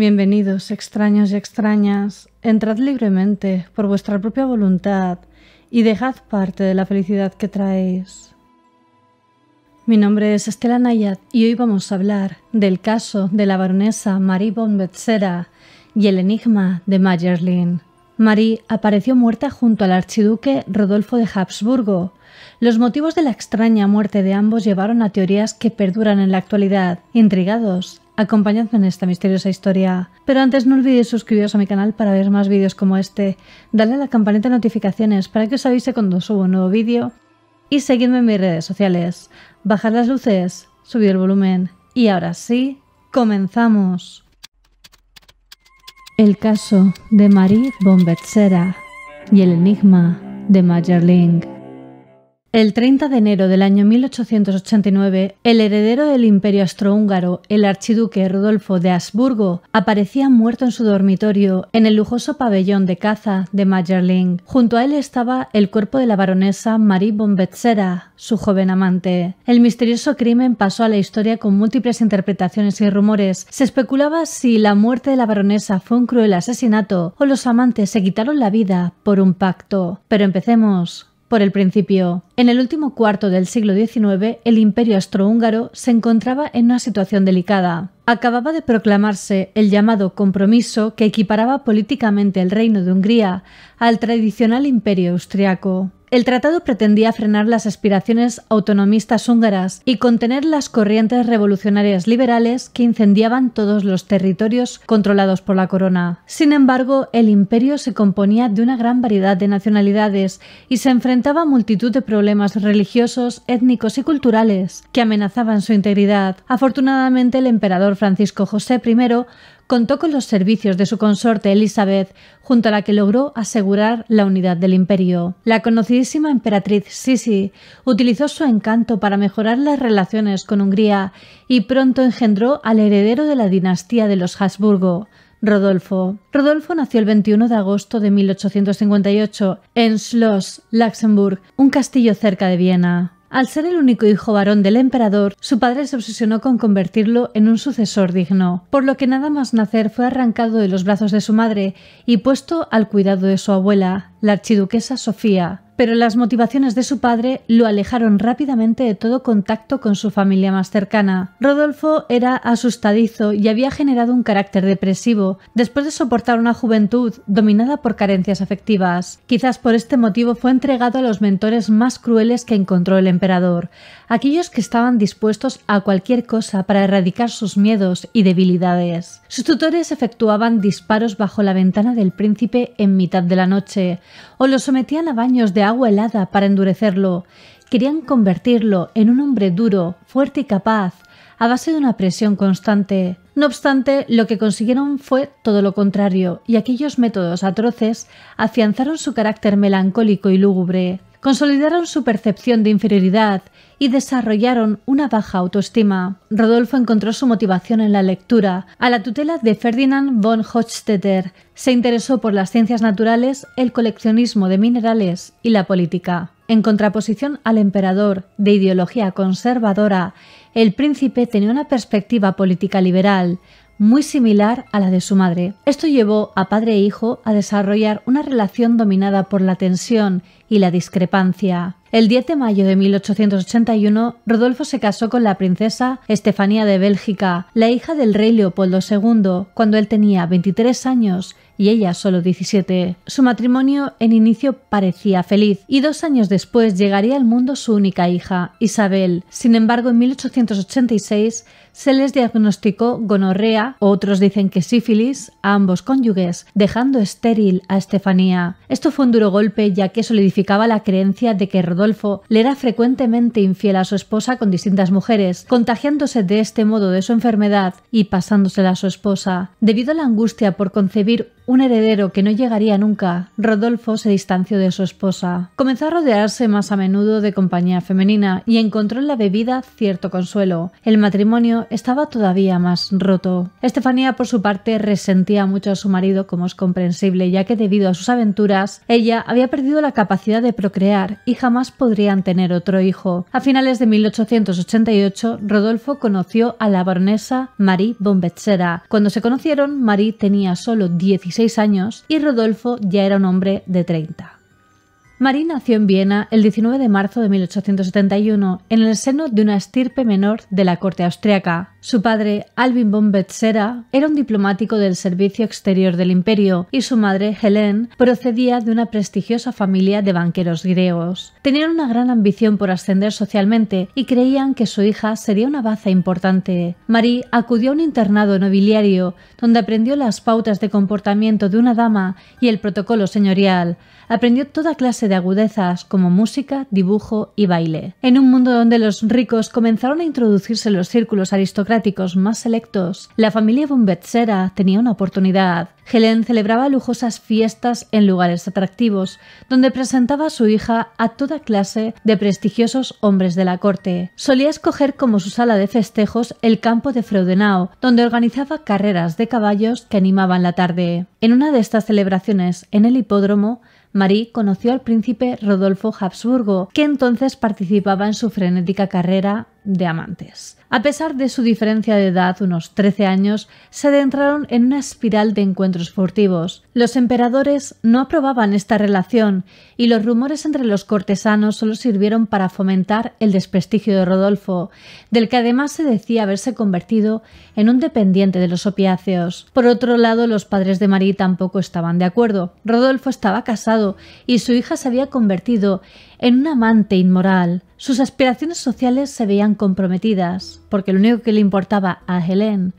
Bienvenidos, extraños y extrañas, entrad libremente por vuestra propia voluntad y dejad parte de la felicidad que traéis. Mi nombre es Estela Nayat y hoy vamos a hablar del caso de la baronesa Marie von Betzera y el enigma de Mayerlin. Marie apareció muerta junto al archiduque Rodolfo de Habsburgo. Los motivos de la extraña muerte de ambos llevaron a teorías que perduran en la actualidad. Intrigados, Acompañadme en esta misteriosa historia. Pero antes no olvidéis suscribiros a mi canal para ver más vídeos como este, darle a la campanita de notificaciones para que os avise cuando subo un nuevo vídeo y seguidme en mis redes sociales. Bajad las luces, subir el volumen y ahora sí, comenzamos. El caso de Marie Bombetsera y el enigma de Mayerling. El 30 de enero del año 1889, el heredero del imperio astrohúngaro, el archiduque Rodolfo de Habsburgo, aparecía muerto en su dormitorio en el lujoso pabellón de caza de Mayerling. Junto a él estaba el cuerpo de la baronesa Marie Betzera, su joven amante. El misterioso crimen pasó a la historia con múltiples interpretaciones y rumores. Se especulaba si la muerte de la baronesa fue un cruel asesinato o los amantes se quitaron la vida por un pacto. Pero empecemos por el principio. En el último cuarto del siglo XIX, el imperio austrohúngaro se encontraba en una situación delicada. Acababa de proclamarse el llamado compromiso que equiparaba políticamente el reino de Hungría al tradicional imperio austriaco. El tratado pretendía frenar las aspiraciones autonomistas húngaras y contener las corrientes revolucionarias liberales que incendiaban todos los territorios controlados por la corona. Sin embargo, el imperio se componía de una gran variedad de nacionalidades y se enfrentaba a multitud de problemas religiosos, étnicos y culturales que amenazaban su integridad. Afortunadamente, el emperador Francisco José I contó con los servicios de su consorte Elizabeth, junto a la que logró asegurar la unidad del imperio. La conocidísima emperatriz Sisi utilizó su encanto para mejorar las relaciones con Hungría y pronto engendró al heredero de la dinastía de los Habsburgo, Rodolfo. Rodolfo nació el 21 de agosto de 1858 en Schloss, Luxemburg, un castillo cerca de Viena. Al ser el único hijo varón del emperador, su padre se obsesionó con convertirlo en un sucesor digno, por lo que nada más nacer fue arrancado de los brazos de su madre y puesto al cuidado de su abuela, la archiduquesa Sofía, pero las motivaciones de su padre lo alejaron rápidamente de todo contacto con su familia más cercana. Rodolfo era asustadizo y había generado un carácter depresivo después de soportar una juventud dominada por carencias afectivas. Quizás por este motivo fue entregado a los mentores más crueles que encontró el emperador, aquellos que estaban dispuestos a cualquier cosa para erradicar sus miedos y debilidades. Sus tutores efectuaban disparos bajo la ventana del príncipe en mitad de la noche, o lo sometían a baños de agua helada para endurecerlo. Querían convertirlo en un hombre duro, fuerte y capaz, a base de una presión constante. No obstante, lo que consiguieron fue todo lo contrario, y aquellos métodos atroces afianzaron su carácter melancólico y lúgubre, consolidaron su percepción de inferioridad y desarrollaron una baja autoestima. Rodolfo encontró su motivación en la lectura, a la tutela de Ferdinand von Hochstetter. Se interesó por las ciencias naturales, el coleccionismo de minerales y la política. En contraposición al emperador, de ideología conservadora, el príncipe tenía una perspectiva política liberal, muy similar a la de su madre. Esto llevó a padre e hijo a desarrollar una relación dominada por la tensión y la discrepancia. El 10 de mayo de 1881, Rodolfo se casó con la princesa Estefanía de Bélgica, la hija del rey Leopoldo II, cuando él tenía 23 años y ella solo 17. Su matrimonio en inicio parecía feliz y dos años después llegaría al mundo su única hija, Isabel. Sin embargo, en 1886 se les diagnosticó gonorrea, otros dicen que sífilis, a ambos cónyuges, dejando estéril a Estefanía. Esto fue un duro golpe ya que solidificaba la creencia de que Rodolfo le era frecuentemente infiel a su esposa con distintas mujeres, contagiándose de este modo de su enfermedad y pasándosela a su esposa. Debido a la angustia por concebir un heredero que no llegaría nunca, Rodolfo se distanció de su esposa. Comenzó a rodearse más a menudo de compañía femenina y encontró en la bebida cierto consuelo. El matrimonio estaba todavía más roto. Estefanía, por su parte, resentía mucho a su marido, como es comprensible, ya que debido a sus aventuras, ella había perdido la capacidad de procrear y jamás podrían tener otro hijo. A finales de 1888, Rodolfo conoció a la baronesa Marie Bombetsera. Cuando se conocieron, Marie tenía solo 16 años y Rodolfo ya era un hombre de 30. Marie nació en Viena el 19 de marzo de 1871 en el seno de una estirpe menor de la corte austriaca. Su padre, Alvin von Betzera, era un diplomático del servicio exterior del imperio y su madre, Helene, procedía de una prestigiosa familia de banqueros griegos. Tenían una gran ambición por ascender socialmente y creían que su hija sería una baza importante. Marie acudió a un internado nobiliario donde aprendió las pautas de comportamiento de una dama y el protocolo señorial aprendió toda clase de agudezas como música, dibujo y baile. En un mundo donde los ricos comenzaron a introducirse en los círculos aristocráticos más selectos, la familia Bombetsera tenía una oportunidad. Helen celebraba lujosas fiestas en lugares atractivos, donde presentaba a su hija a toda clase de prestigiosos hombres de la corte. Solía escoger como su sala de festejos el campo de Freudenau, donde organizaba carreras de caballos que animaban la tarde. En una de estas celebraciones en el hipódromo, Marie conoció al príncipe Rodolfo Habsburgo, que entonces participaba en su frenética carrera de amantes. A pesar de su diferencia de edad, unos 13 años, se adentraron en una espiral de encuentros furtivos. Los emperadores no aprobaban esta relación y los rumores entre los cortesanos solo sirvieron para fomentar el desprestigio de Rodolfo, del que además se decía haberse convertido en un dependiente de los opiáceos. Por otro lado, los padres de María tampoco estaban de acuerdo. Rodolfo estaba casado y su hija se había convertido en un amante inmoral, sus aspiraciones sociales se veían comprometidas, porque lo único que le importaba a Helen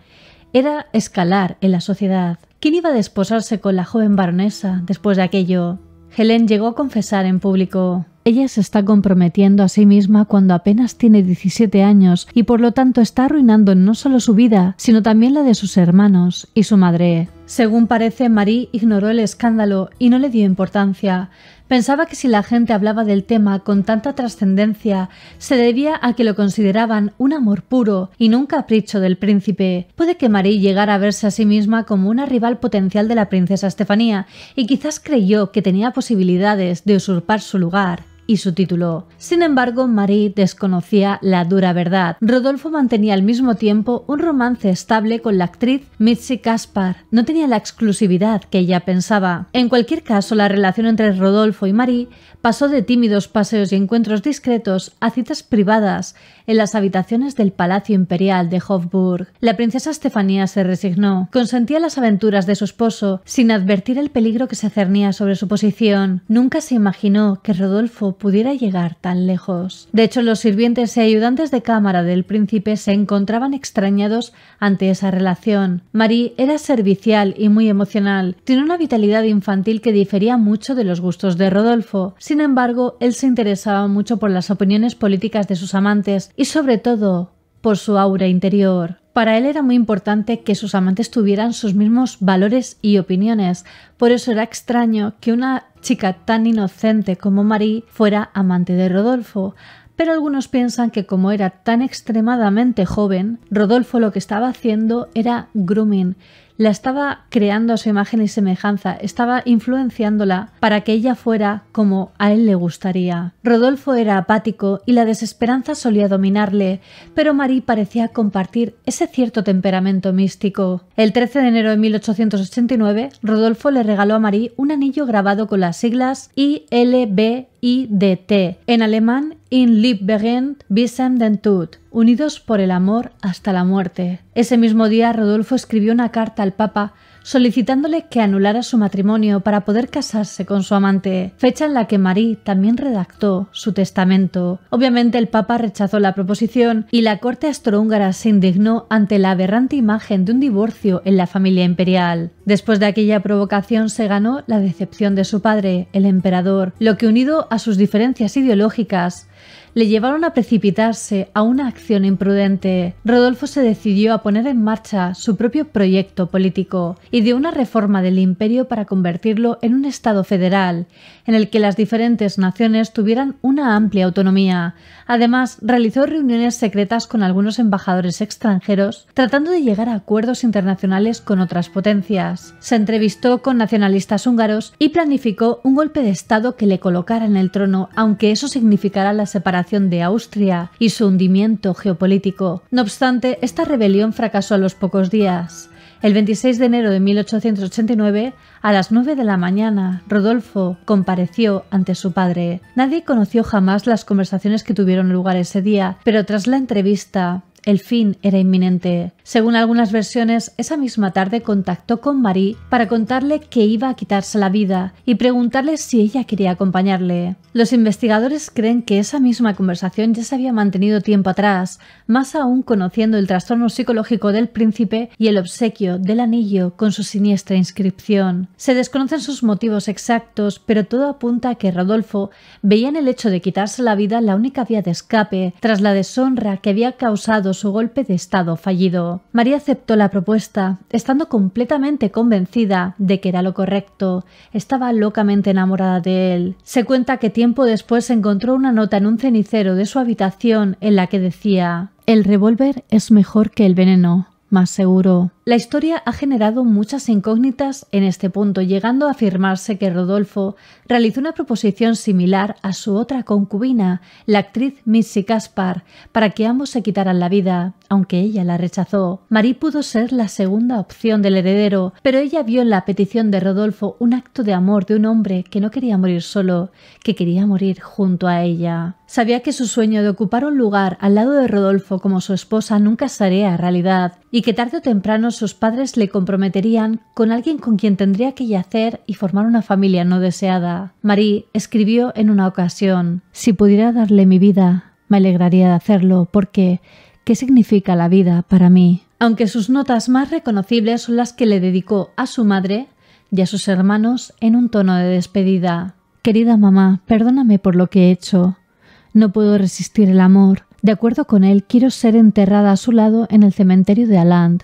era escalar en la sociedad. ¿Quién iba a desposarse con la joven baronesa después de aquello? Helen llegó a confesar en público ella se está comprometiendo a sí misma cuando apenas tiene 17 años y por lo tanto está arruinando no solo su vida, sino también la de sus hermanos y su madre. Según parece, Marie ignoró el escándalo y no le dio importancia. Pensaba que si la gente hablaba del tema con tanta trascendencia, se debía a que lo consideraban un amor puro y no un capricho del príncipe. Puede que Marie llegara a verse a sí misma como una rival potencial de la princesa Estefanía, y quizás creyó que tenía posibilidades de usurpar su lugar y su título. Sin embargo, Marie desconocía la dura verdad. Rodolfo mantenía al mismo tiempo un romance estable con la actriz Mitzi Kaspar. No tenía la exclusividad que ella pensaba. En cualquier caso, la relación entre Rodolfo y Marie pasó de tímidos paseos y encuentros discretos a citas privadas en las habitaciones del Palacio Imperial de Hofburg. La princesa Estefanía se resignó, consentía las aventuras de su esposo sin advertir el peligro que se cernía sobre su posición. Nunca se imaginó que Rodolfo pudiera llegar tan lejos. De hecho, los sirvientes y ayudantes de cámara del príncipe se encontraban extrañados ante esa relación. Marie era servicial y muy emocional, tiene una vitalidad infantil que difería mucho de los gustos de Rodolfo. Sin embargo, él se interesaba mucho por las opiniones políticas de sus amantes y sobre todo por su aura interior. Para él era muy importante que sus amantes tuvieran sus mismos valores y opiniones, por eso era extraño que una chica tan inocente como Marie fuera amante de Rodolfo, pero algunos piensan que como era tan extremadamente joven, Rodolfo lo que estaba haciendo era grooming, la estaba creando a su imagen y semejanza, estaba influenciándola para que ella fuera como a él le gustaría. Rodolfo era apático y la desesperanza solía dominarle, pero Marie parecía compartir ese cierto temperamento místico. El 13 de enero de 1889, Rodolfo le regaló a Marie un anillo grabado con las siglas ILB IDT, en alemán In den unidos por el amor hasta la muerte. Ese mismo día Rodolfo escribió una carta al Papa solicitándole que anulara su matrimonio para poder casarse con su amante, fecha en la que Marie también redactó su testamento. Obviamente el Papa rechazó la proposición y la corte astrohúngara se indignó ante la aberrante imagen de un divorcio en la familia imperial. Después de aquella provocación se ganó la decepción de su padre, el emperador, lo que unido a sus diferencias ideológicas le llevaron a precipitarse a una acción imprudente. Rodolfo se decidió a poner en marcha su propio proyecto político y de una reforma del imperio para convertirlo en un Estado federal, en el que las diferentes naciones tuvieran una amplia autonomía. Además, realizó reuniones secretas con algunos embajadores extranjeros, tratando de llegar a acuerdos internacionales con otras potencias. Se entrevistó con nacionalistas húngaros y planificó un golpe de Estado que le colocara en el trono, aunque eso significara la separación de Austria y su hundimiento geopolítico. No obstante, esta rebelión fracasó a los pocos días. El 26 de enero de 1889, a las 9 de la mañana, Rodolfo compareció ante su padre. Nadie conoció jamás las conversaciones que tuvieron lugar ese día, pero tras la entrevista, el fin era inminente. Según algunas versiones, esa misma tarde contactó con Marie para contarle que iba a quitarse la vida y preguntarle si ella quería acompañarle. Los investigadores creen que esa misma conversación ya se había mantenido tiempo atrás, más aún conociendo el trastorno psicológico del príncipe y el obsequio del anillo con su siniestra inscripción. Se desconocen sus motivos exactos, pero todo apunta a que Rodolfo veía en el hecho de quitarse la vida la única vía de escape tras la deshonra que había causado su golpe de estado fallido. María aceptó la propuesta, estando completamente convencida de que era lo correcto. Estaba locamente enamorada de él. Se cuenta que tiempo después encontró una nota en un cenicero de su habitación en la que decía El revólver es mejor que el veneno más seguro. La historia ha generado muchas incógnitas en este punto, llegando a afirmarse que Rodolfo realizó una proposición similar a su otra concubina, la actriz Missy Kaspar, para que ambos se quitaran la vida, aunque ella la rechazó. Marie pudo ser la segunda opción del heredero, pero ella vio en la petición de Rodolfo un acto de amor de un hombre que no quería morir solo, que quería morir junto a ella. Sabía que su sueño de ocupar un lugar al lado de Rodolfo como su esposa nunca sería realidad y que tarde o temprano sus padres le comprometerían con alguien con quien tendría que yacer y formar una familia no deseada. Marie escribió en una ocasión, Si pudiera darle mi vida, me alegraría de hacerlo porque ¿qué significa la vida para mí? Aunque sus notas más reconocibles son las que le dedicó a su madre y a sus hermanos en un tono de despedida. Querida mamá, perdóname por lo que he hecho. No puedo resistir el amor. De acuerdo con él, quiero ser enterrada a su lado en el cementerio de Aland.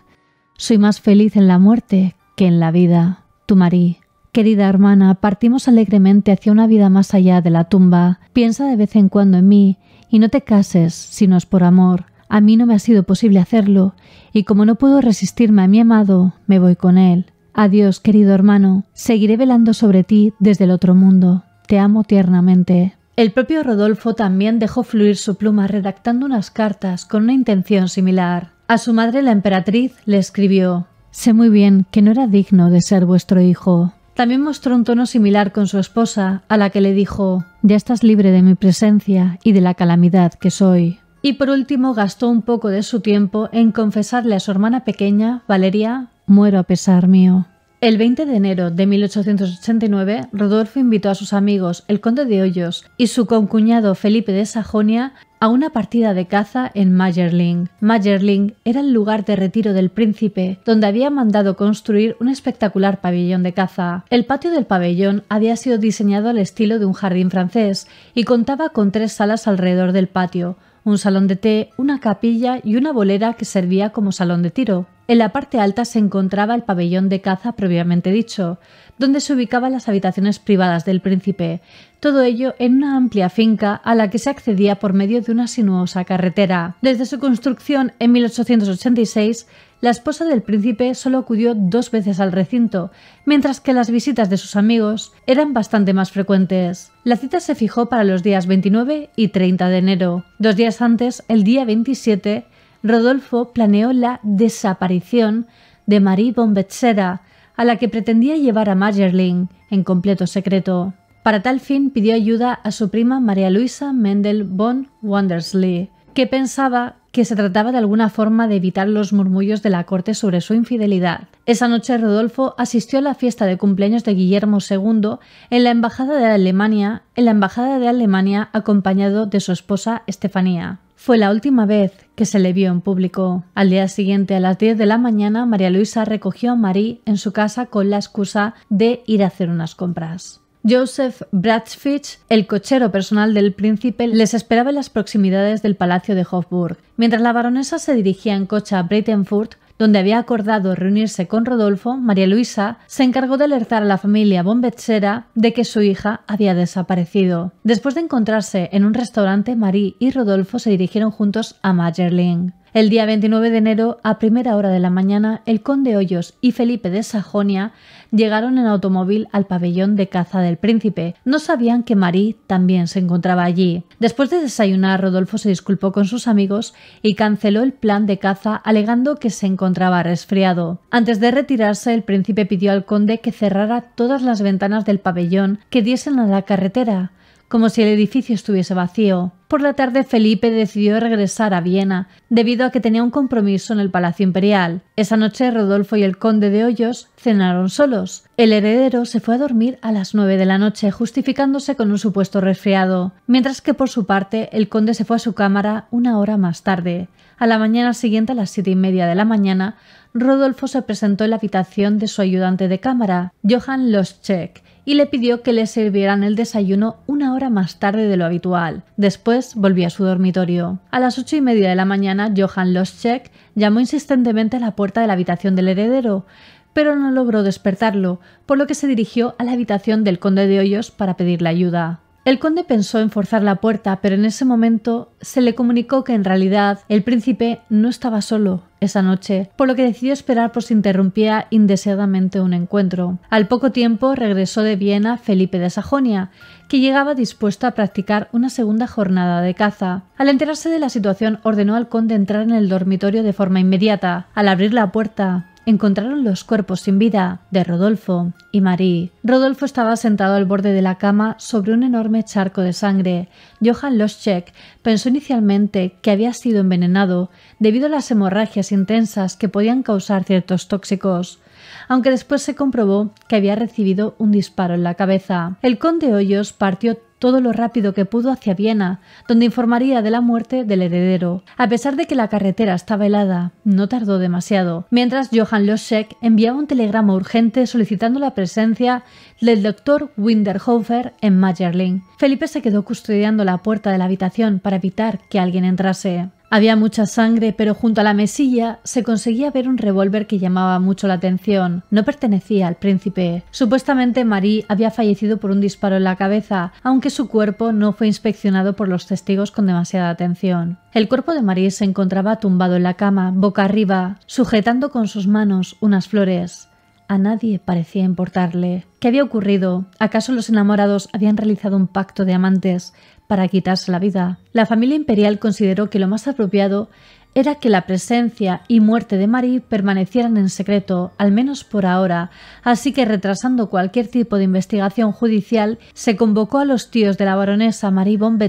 Soy más feliz en la muerte que en la vida. Tu Marí. Querida hermana, partimos alegremente hacia una vida más allá de la tumba. Piensa de vez en cuando en mí y no te cases si no es por amor. A mí no me ha sido posible hacerlo y como no puedo resistirme a mi amado, me voy con él. Adiós, querido hermano. Seguiré velando sobre ti desde el otro mundo. Te amo tiernamente. El propio Rodolfo también dejó fluir su pluma redactando unas cartas con una intención similar. A su madre la emperatriz le escribió Sé muy bien que no era digno de ser vuestro hijo. También mostró un tono similar con su esposa, a la que le dijo Ya estás libre de mi presencia y de la calamidad que soy. Y por último gastó un poco de su tiempo en confesarle a su hermana pequeña, Valeria, muero a pesar mío. El 20 de enero de 1889, Rodolfo invitó a sus amigos, el conde de Hoyos y su concuñado Felipe de Sajonia, a una partida de caza en Mayerling. Mayerling era el lugar de retiro del príncipe, donde había mandado construir un espectacular pabellón de caza. El patio del pabellón había sido diseñado al estilo de un jardín francés y contaba con tres salas alrededor del patio, un salón de té, una capilla y una bolera que servía como salón de tiro. En la parte alta se encontraba el pabellón de caza previamente dicho, donde se ubicaban las habitaciones privadas del príncipe, todo ello en una amplia finca a la que se accedía por medio de una sinuosa carretera. Desde su construcción en 1886, la esposa del príncipe solo acudió dos veces al recinto, mientras que las visitas de sus amigos eran bastante más frecuentes. La cita se fijó para los días 29 y 30 de enero. Dos días antes, el día 27, Rodolfo planeó la desaparición de Marie von Bombetseda, a la que pretendía llevar a Majerling en completo secreto. Para tal fin pidió ayuda a su prima María Luisa Mendel von Wandersley, que pensaba que se trataba de alguna forma de evitar los murmullos de la corte sobre su infidelidad. Esa noche Rodolfo asistió a la fiesta de cumpleaños de Guillermo II en la embajada de Alemania, en la embajada de Alemania acompañado de su esposa Estefanía fue la última vez que se le vio en público. Al día siguiente, a las 10 de la mañana, María Luisa recogió a Marie en su casa con la excusa de ir a hacer unas compras. Joseph Bradfitch, el cochero personal del príncipe, les esperaba en las proximidades del palacio de Hofburg. Mientras la baronesa se dirigía en coche a Breitenfurt, donde había acordado reunirse con Rodolfo, María Luisa se encargó de alertar a la familia bombechera de que su hija había desaparecido. Después de encontrarse en un restaurante, Marie y Rodolfo se dirigieron juntos a Magerling. El día 29 de enero, a primera hora de la mañana, el conde Hoyos y Felipe de Sajonia llegaron en automóvil al pabellón de caza del príncipe. No sabían que Marie también se encontraba allí. Después de desayunar, Rodolfo se disculpó con sus amigos y canceló el plan de caza alegando que se encontraba resfriado. Antes de retirarse, el príncipe pidió al conde que cerrara todas las ventanas del pabellón que diesen a la carretera, como si el edificio estuviese vacío. Por la tarde Felipe decidió regresar a Viena, debido a que tenía un compromiso en el Palacio Imperial. Esa noche Rodolfo y el conde de Hoyos cenaron solos. El heredero se fue a dormir a las nueve de la noche, justificándose con un supuesto resfriado, mientras que por su parte el conde se fue a su cámara una hora más tarde. A la mañana siguiente, a las siete y media de la mañana, Rodolfo se presentó en la habitación de su ayudante de cámara, Johann Loschek, y le pidió que le sirvieran el desayuno una hora más tarde de lo habitual. Después volvió a su dormitorio. A las ocho y media de la mañana, Johann Loschek llamó insistentemente a la puerta de la habitación del heredero, pero no logró despertarlo, por lo que se dirigió a la habitación del conde de Hoyos para pedirle ayuda. El conde pensó en forzar la puerta, pero en ese momento se le comunicó que en realidad el príncipe no estaba solo esa noche, por lo que decidió esperar por si interrumpía indeseadamente un encuentro. Al poco tiempo regresó de Viena Felipe de Sajonia, que llegaba dispuesto a practicar una segunda jornada de caza. Al enterarse de la situación ordenó al conde entrar en el dormitorio de forma inmediata. Al abrir la puerta, encontraron los cuerpos sin vida de Rodolfo y Marie. Rodolfo estaba sentado al borde de la cama sobre un enorme charco de sangre. Johann Loschek pensó inicialmente que había sido envenenado debido a las hemorragias intensas que podían causar ciertos tóxicos aunque después se comprobó que había recibido un disparo en la cabeza. El conde Hoyos partió todo lo rápido que pudo hacia Viena, donde informaría de la muerte del heredero. A pesar de que la carretera estaba helada, no tardó demasiado, mientras Johann Loschek enviaba un telegrama urgente solicitando la presencia del doctor Winderhofer en Mayerling. Felipe se quedó custodiando la puerta de la habitación para evitar que alguien entrase. Había mucha sangre, pero junto a la mesilla se conseguía ver un revólver que llamaba mucho la atención. No pertenecía al príncipe. Supuestamente Marie había fallecido por un disparo en la cabeza, aunque su cuerpo no fue inspeccionado por los testigos con demasiada atención. El cuerpo de Marie se encontraba tumbado en la cama, boca arriba, sujetando con sus manos unas flores. A nadie parecía importarle. ¿Qué había ocurrido? ¿Acaso los enamorados habían realizado un pacto de amantes? para quitarse la vida. La familia imperial consideró que lo más apropiado era que la presencia y muerte de Marie permanecieran en secreto, al menos por ahora, así que retrasando cualquier tipo de investigación judicial, se convocó a los tíos de la baronesa Marie von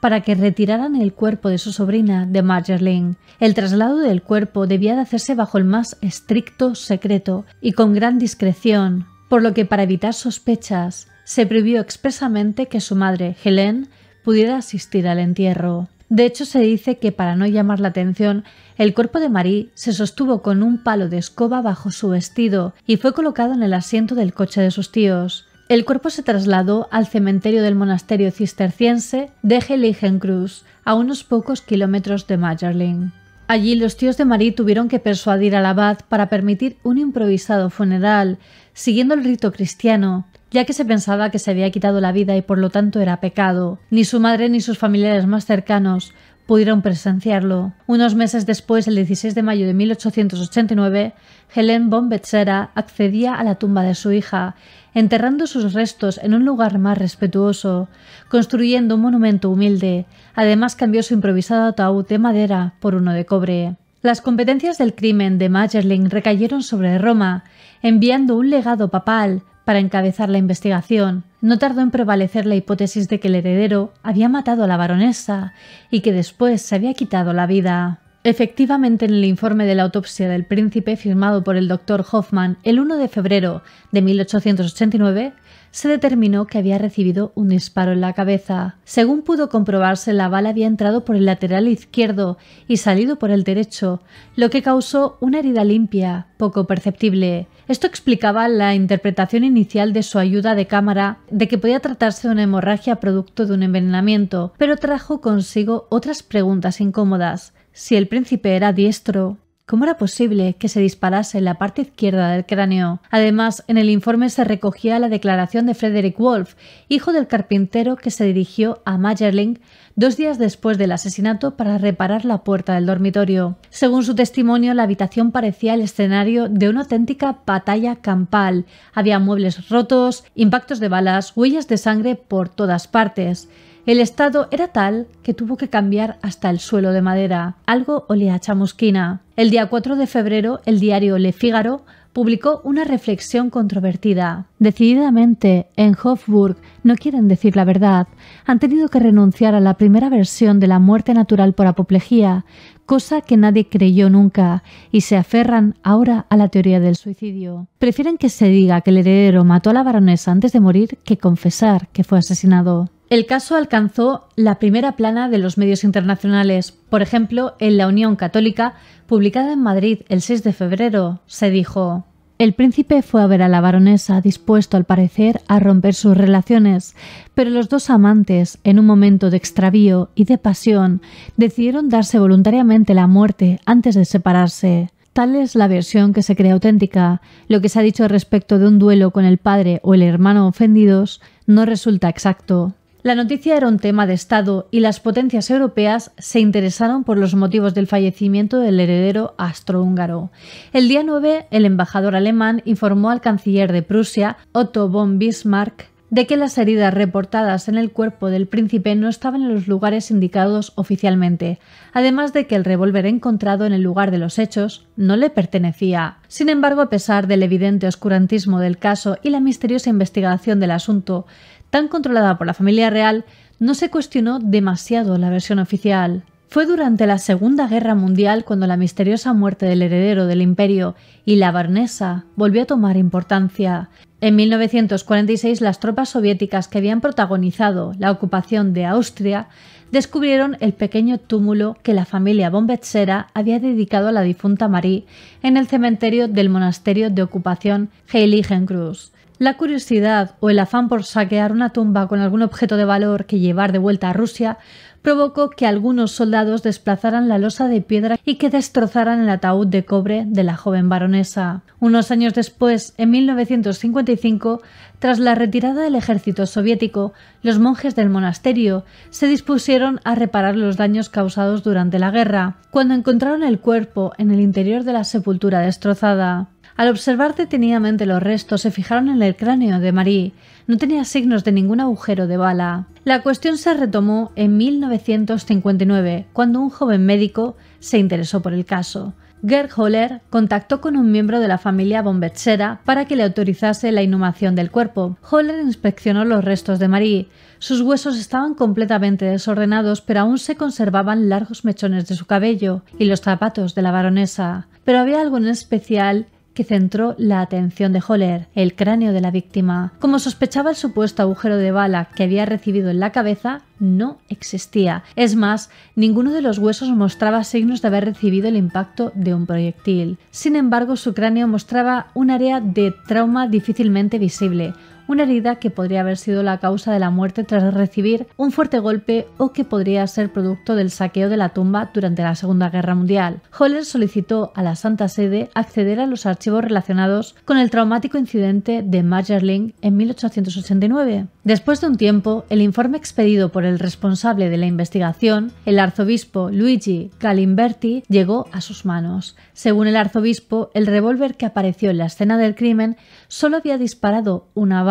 para que retiraran el cuerpo de su sobrina, de Margerlin. El traslado del cuerpo debía de hacerse bajo el más estricto secreto y con gran discreción, por lo que para evitar sospechas, se prohibió expresamente que su madre, Helene, pudiera asistir al entierro. De hecho, se dice que para no llamar la atención, el cuerpo de Marie se sostuvo con un palo de escoba bajo su vestido y fue colocado en el asiento del coche de sus tíos. El cuerpo se trasladó al cementerio del monasterio cisterciense de Heiligenkreuz, a unos pocos kilómetros de Magerling. Allí los tíos de Marie tuvieron que persuadir al abad para permitir un improvisado funeral, siguiendo el rito cristiano, ya que se pensaba que se había quitado la vida y por lo tanto era pecado. Ni su madre ni sus familiares más cercanos pudieron presenciarlo. Unos meses después, el 16 de mayo de 1889, Helen von accedía a la tumba de su hija, enterrando sus restos en un lugar más respetuoso, construyendo un monumento humilde. Además, cambió su improvisado ataúd de madera por uno de cobre. Las competencias del crimen de Magerling recayeron sobre Roma, enviando un legado papal, para encabezar la investigación, no tardó en prevalecer la hipótesis de que el heredero había matado a la baronesa y que después se había quitado la vida. Efectivamente, en el informe de la autopsia del príncipe firmado por el doctor Hoffman el 1 de febrero de 1889, se determinó que había recibido un disparo en la cabeza. Según pudo comprobarse, la bala había entrado por el lateral izquierdo y salido por el derecho, lo que causó una herida limpia, poco perceptible. Esto explicaba la interpretación inicial de su ayuda de cámara de que podía tratarse de una hemorragia producto de un envenenamiento, pero trajo consigo otras preguntas incómodas. Si el príncipe era diestro, ¿Cómo era posible que se disparase en la parte izquierda del cráneo? Además, en el informe se recogía la declaración de Frederick Wolf, hijo del carpintero que se dirigió a Mayerling dos días después del asesinato para reparar la puerta del dormitorio. Según su testimonio, la habitación parecía el escenario de una auténtica batalla campal. Había muebles rotos, impactos de balas, huellas de sangre por todas partes. El estado era tal que tuvo que cambiar hasta el suelo de madera. Algo olía a chamusquina. El día 4 de febrero, el diario Le Figaro publicó una reflexión controvertida. Decididamente, en Hofburg no quieren decir la verdad. Han tenido que renunciar a la primera versión de la muerte natural por apoplejía, cosa que nadie creyó nunca, y se aferran ahora a la teoría del suicidio. Prefieren que se diga que el heredero mató a la baronesa antes de morir que confesar que fue asesinado. El caso alcanzó la primera plana de los medios internacionales. Por ejemplo, en La Unión Católica, publicada en Madrid el 6 de febrero, se dijo, El príncipe fue a ver a la baronesa dispuesto al parecer a romper sus relaciones, pero los dos amantes, en un momento de extravío y de pasión, decidieron darse voluntariamente la muerte antes de separarse. Tal es la versión que se cree auténtica. Lo que se ha dicho respecto de un duelo con el padre o el hermano ofendidos no resulta exacto. La noticia era un tema de Estado y las potencias europeas se interesaron por los motivos del fallecimiento del heredero astrohúngaro. El día 9, el embajador alemán informó al canciller de Prusia, Otto von Bismarck, de que las heridas reportadas en el cuerpo del príncipe no estaban en los lugares indicados oficialmente, además de que el revólver encontrado en el lugar de los hechos no le pertenecía. Sin embargo, a pesar del evidente oscurantismo del caso y la misteriosa investigación del asunto, tan controlada por la familia real, no se cuestionó demasiado la versión oficial. Fue durante la Segunda Guerra Mundial cuando la misteriosa muerte del heredero del imperio y la baronesa volvió a tomar importancia. En 1946 las tropas soviéticas que habían protagonizado la ocupación de Austria descubrieron el pequeño túmulo que la familia Bombetsera había dedicado a la difunta Marie en el cementerio del monasterio de ocupación Heiligenkreuz. La curiosidad o el afán por saquear una tumba con algún objeto de valor que llevar de vuelta a Rusia provocó que algunos soldados desplazaran la losa de piedra y que destrozaran el ataúd de cobre de la joven baronesa. Unos años después, en 1955, tras la retirada del ejército soviético, los monjes del monasterio se dispusieron a reparar los daños causados durante la guerra, cuando encontraron el cuerpo en el interior de la sepultura destrozada. Al observar detenidamente los restos, se fijaron en el cráneo de Marie. No tenía signos de ningún agujero de bala. La cuestión se retomó en 1959, cuando un joven médico se interesó por el caso. Gerd Holler contactó con un miembro de la familia Bombechera para que le autorizase la inhumación del cuerpo. Holler inspeccionó los restos de Marie. Sus huesos estaban completamente desordenados, pero aún se conservaban largos mechones de su cabello y los zapatos de la baronesa. Pero había algo en especial que centró la atención de Holler, el cráneo de la víctima. Como sospechaba el supuesto agujero de bala que había recibido en la cabeza, no existía. Es más, ninguno de los huesos mostraba signos de haber recibido el impacto de un proyectil. Sin embargo, su cráneo mostraba un área de trauma difícilmente visible, una herida que podría haber sido la causa de la muerte tras recibir un fuerte golpe o que podría ser producto del saqueo de la tumba durante la Segunda Guerra Mundial. Holler solicitó a la Santa Sede acceder a los archivos relacionados con el traumático incidente de Majerling en 1889. Después de un tiempo, el informe expedido por el responsable de la investigación, el arzobispo Luigi Calimberti, llegó a sus manos. Según el arzobispo, el revólver que apareció en la escena del crimen solo había disparado una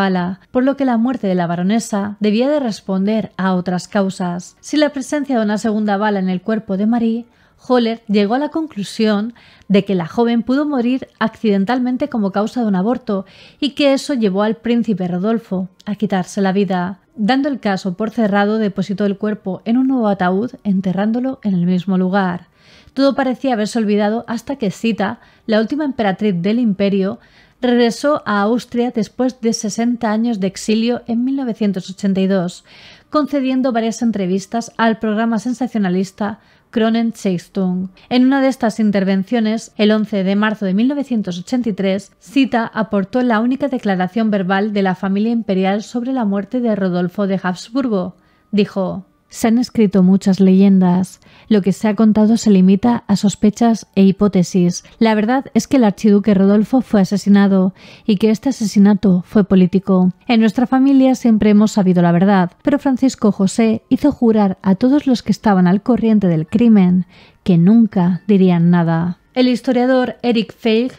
por lo que la muerte de la baronesa debía de responder a otras causas. Sin la presencia de una segunda bala en el cuerpo de Marie, Holler llegó a la conclusión de que la joven pudo morir accidentalmente como causa de un aborto y que eso llevó al príncipe Rodolfo a quitarse la vida. Dando el caso por cerrado, depositó el cuerpo en un nuevo ataúd, enterrándolo en el mismo lugar. Todo parecía haberse olvidado hasta que Sita, la última emperatriz del imperio, regresó a Austria después de 60 años de exilio en 1982, concediendo varias entrevistas al programa sensacionalista Cronen En una de estas intervenciones, el 11 de marzo de 1983, Cita aportó la única declaración verbal de la familia imperial sobre la muerte de Rodolfo de Habsburgo. Dijo: se han escrito muchas leyendas, lo que se ha contado se limita a sospechas e hipótesis. La verdad es que el archiduque Rodolfo fue asesinado y que este asesinato fue político. En nuestra familia siempre hemos sabido la verdad, pero Francisco José hizo jurar a todos los que estaban al corriente del crimen que nunca dirían nada. El historiador Eric Feig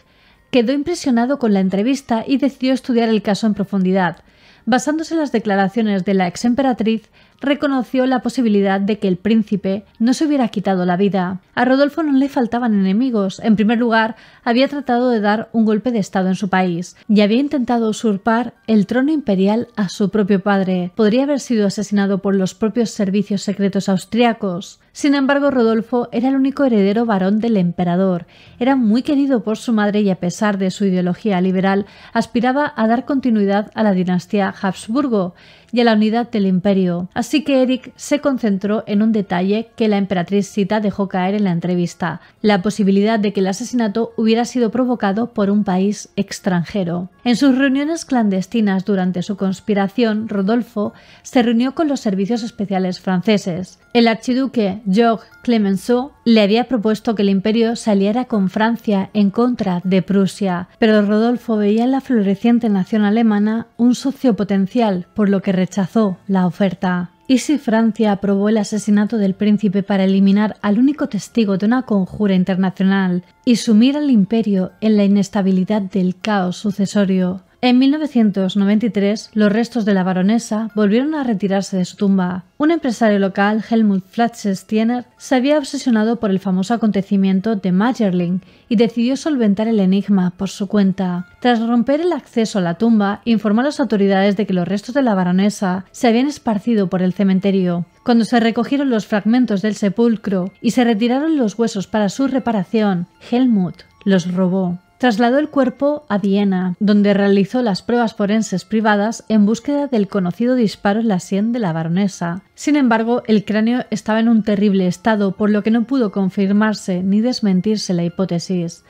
quedó impresionado con la entrevista y decidió estudiar el caso en profundidad. Basándose en las declaraciones de la ex emperatriz, reconoció la posibilidad de que el príncipe no se hubiera quitado la vida. A Rodolfo no le faltaban enemigos. En primer lugar, había tratado de dar un golpe de Estado en su país y había intentado usurpar el trono imperial a su propio padre. Podría haber sido asesinado por los propios servicios secretos austriacos. Sin embargo, Rodolfo era el único heredero varón del emperador. Era muy querido por su madre y a pesar de su ideología liberal, aspiraba a dar continuidad a la dinastía Habsburgo y a la unidad del imperio. Así que Eric se concentró en un detalle que la emperatriz Sita dejó caer en la entrevista, la posibilidad de que el asesinato hubiera sido provocado por un país extranjero. En sus reuniones clandestinas durante su conspiración, Rodolfo se reunió con los servicios especiales franceses. El archiduque Georges Clemenceau le había propuesto que el imperio se aliara con Francia en contra de Prusia, pero Rodolfo veía en la floreciente nación alemana un socio potencial, por lo que rechazó la oferta. Y si Francia aprobó el asesinato del príncipe para eliminar al único testigo de una conjura internacional y sumir al imperio en la inestabilidad del caos sucesorio, en 1993, los restos de la baronesa volvieron a retirarse de su tumba. Un empresario local, Helmut Flatschestiener, se había obsesionado por el famoso acontecimiento de Majerling y decidió solventar el enigma por su cuenta. Tras romper el acceso a la tumba, informó a las autoridades de que los restos de la baronesa se habían esparcido por el cementerio. Cuando se recogieron los fragmentos del sepulcro y se retiraron los huesos para su reparación, Helmut los robó trasladó el cuerpo a Viena, donde realizó las pruebas forenses privadas en búsqueda del conocido disparo en la sien de la baronesa. Sin embargo, el cráneo estaba en un terrible estado, por lo que no pudo confirmarse ni desmentirse la hipótesis.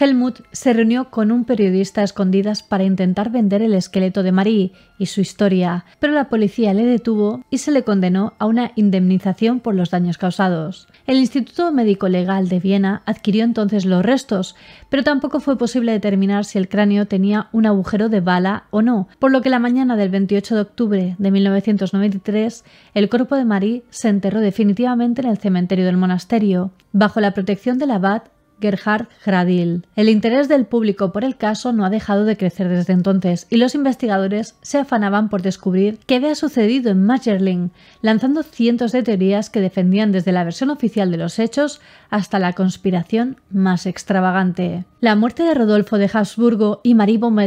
Helmut se reunió con un periodista a escondidas para intentar vender el esqueleto de Marie y su historia, pero la policía le detuvo y se le condenó a una indemnización por los daños causados. El Instituto Médico Legal de Viena adquirió entonces los restos, pero tampoco fue posible determinar si el cráneo tenía un agujero de bala o no, por lo que la mañana del 28 de octubre de 1993 el cuerpo de Marie se enterró definitivamente en el cementerio del monasterio, bajo la protección del abad Gerhard Gradil. El interés del público por el caso no ha dejado de crecer desde entonces y los investigadores se afanaban por descubrir qué había sucedido en Macherling, lanzando cientos de teorías que defendían desde la versión oficial de los hechos hasta la conspiración más extravagante. La muerte de Rodolfo de Habsburgo y Marie von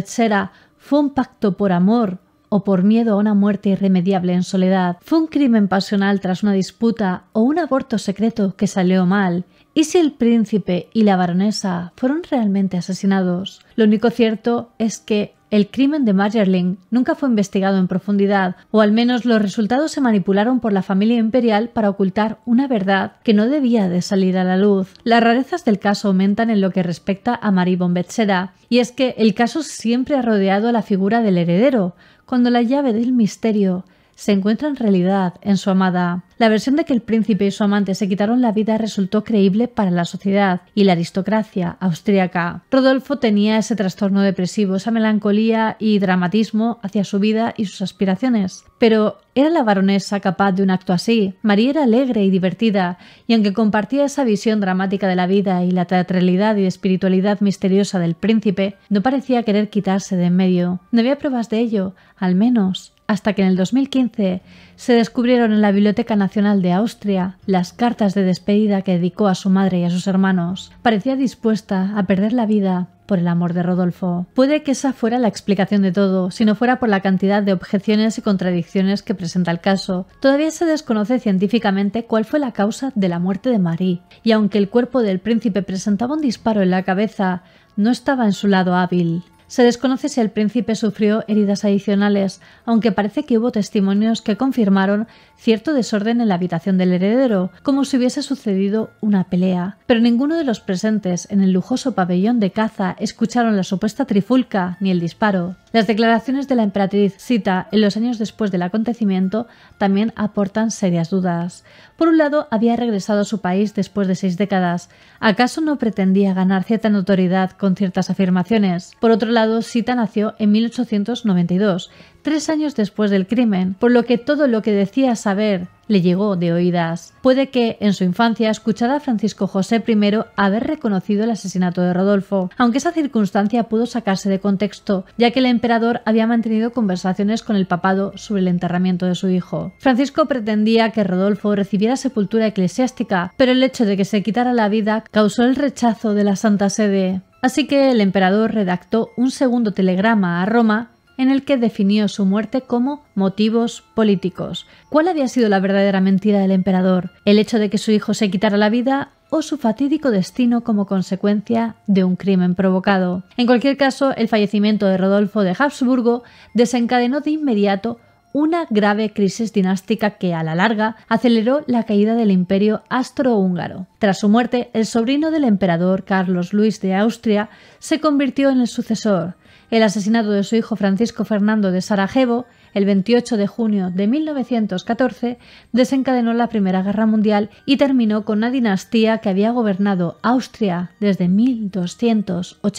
fue un pacto por amor, o por miedo a una muerte irremediable en soledad. Fue un crimen pasional tras una disputa o un aborto secreto que salió mal ¿Y si el príncipe y la baronesa fueron realmente asesinados? Lo único cierto es que el crimen de Margerling nunca fue investigado en profundidad, o al menos los resultados se manipularon por la familia imperial para ocultar una verdad que no debía de salir a la luz. Las rarezas del caso aumentan en lo que respecta a Marie Bombetsera, y es que el caso siempre ha rodeado a la figura del heredero, cuando la llave del misterio se encuentra en realidad en su amada. La versión de que el príncipe y su amante se quitaron la vida resultó creíble para la sociedad y la aristocracia austríaca. Rodolfo tenía ese trastorno depresivo, esa melancolía y dramatismo hacia su vida y sus aspiraciones. Pero era la baronesa capaz de un acto así. María era alegre y divertida, y aunque compartía esa visión dramática de la vida y la teatralidad y espiritualidad misteriosa del príncipe, no parecía querer quitarse de en medio. No había pruebas de ello, al menos hasta que en el 2015 se descubrieron en la Biblioteca Nacional de Austria las cartas de despedida que dedicó a su madre y a sus hermanos. Parecía dispuesta a perder la vida por el amor de Rodolfo. Puede que esa fuera la explicación de todo, si no fuera por la cantidad de objeciones y contradicciones que presenta el caso. Todavía se desconoce científicamente cuál fue la causa de la muerte de Marie, y aunque el cuerpo del príncipe presentaba un disparo en la cabeza, no estaba en su lado hábil. Se desconoce si el príncipe sufrió heridas adicionales, aunque parece que hubo testimonios que confirmaron cierto desorden en la habitación del heredero, como si hubiese sucedido una pelea. Pero ninguno de los presentes en el lujoso pabellón de caza escucharon la supuesta trifulca ni el disparo. Las declaraciones de la emperatriz Sita en los años después del acontecimiento también aportan serias dudas. Por un lado, había regresado a su país después de seis décadas. ¿Acaso no pretendía ganar cierta notoriedad con ciertas afirmaciones? Por otro lado, Sita nació en 1892, tres años después del crimen, por lo que todo lo que decía saber le llegó de oídas. Puede que, en su infancia, escuchara a Francisco José I haber reconocido el asesinato de Rodolfo, aunque esa circunstancia pudo sacarse de contexto, ya que el emperador había mantenido conversaciones con el papado sobre el enterramiento de su hijo. Francisco pretendía que Rodolfo recibiera sepultura eclesiástica, pero el hecho de que se quitara la vida causó el rechazo de la Santa Sede. Así que el emperador redactó un segundo telegrama a Roma en el que definió su muerte como motivos políticos. ¿Cuál había sido la verdadera mentira del emperador? ¿El hecho de que su hijo se quitara la vida o su fatídico destino como consecuencia de un crimen provocado? En cualquier caso, el fallecimiento de Rodolfo de Habsburgo desencadenó de inmediato una grave crisis dinástica que a la larga aceleró la caída del imperio astrohúngaro. Tras su muerte, el sobrino del emperador Carlos Luis de Austria se convirtió en el sucesor, el asesinato de su hijo Francisco Fernando de Sarajevo el 28 de junio de 1914, desencadenó la Primera Guerra Mundial y terminó con una dinastía que había gobernado Austria desde 1282.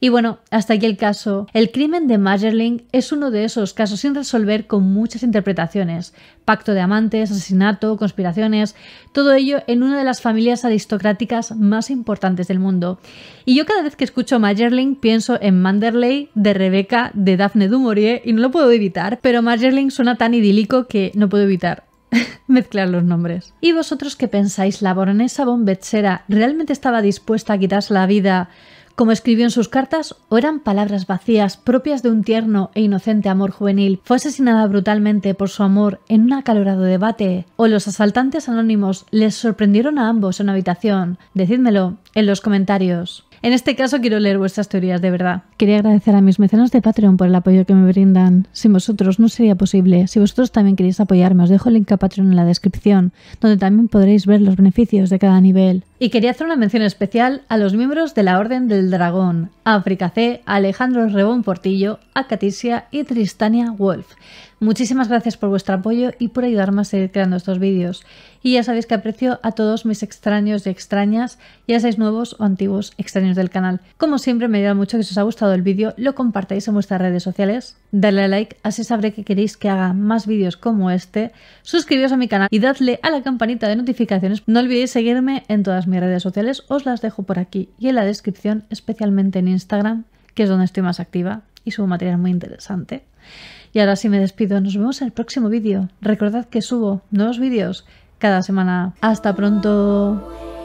Y bueno, hasta aquí el caso. El crimen de Majerling es uno de esos casos sin resolver con muchas interpretaciones. Pacto de amantes, asesinato, conspiraciones, todo ello en una de las familias aristocráticas más importantes del mundo. Y yo cada vez que escucho Majerling, pienso en Manderley, de Rebecca, de Daphne du Maurier y no lo puedo evitar pero Margerling suena tan idílico que no puedo evitar mezclar los nombres. ¿Y vosotros qué pensáis? ¿La baronesa bombechera realmente estaba dispuesta a quitarse la vida como escribió en sus cartas, o eran palabras vacías propias de un tierno e inocente amor juvenil, fue asesinada brutalmente por su amor en un acalorado debate, o los asaltantes anónimos les sorprendieron a ambos en una habitación. Decídmelo en los comentarios. En este caso quiero leer vuestras teorías de verdad. Quería agradecer a mis mecenas de Patreon por el apoyo que me brindan. Sin vosotros no sería posible. Si vosotros también queréis apoyarme, os dejo el link a Patreon en la descripción, donde también podréis ver los beneficios de cada nivel. Y quería hacer una mención especial a los miembros de la Orden del Dragón, a África C, Alejandro Rebón Portillo, a y Tristania Wolf. Muchísimas gracias por vuestro apoyo y por ayudarme a seguir creando estos vídeos. Y ya sabéis que aprecio a todos mis extraños y extrañas, ya seáis nuevos o antiguos extraños del canal. Como siempre me ayuda mucho que si os ha gustado el vídeo lo compartáis en vuestras redes sociales, Dale a like, así sabré que queréis que haga más vídeos como este. Suscribíos a mi canal y dadle a la campanita de notificaciones. No olvidéis seguirme en todas mis redes sociales, os las dejo por aquí y en la descripción, especialmente en Instagram, que es donde estoy más activa y subo material muy interesante. Y ahora sí me despido, nos vemos en el próximo vídeo. Recordad que subo nuevos vídeos cada semana. ¡Hasta pronto!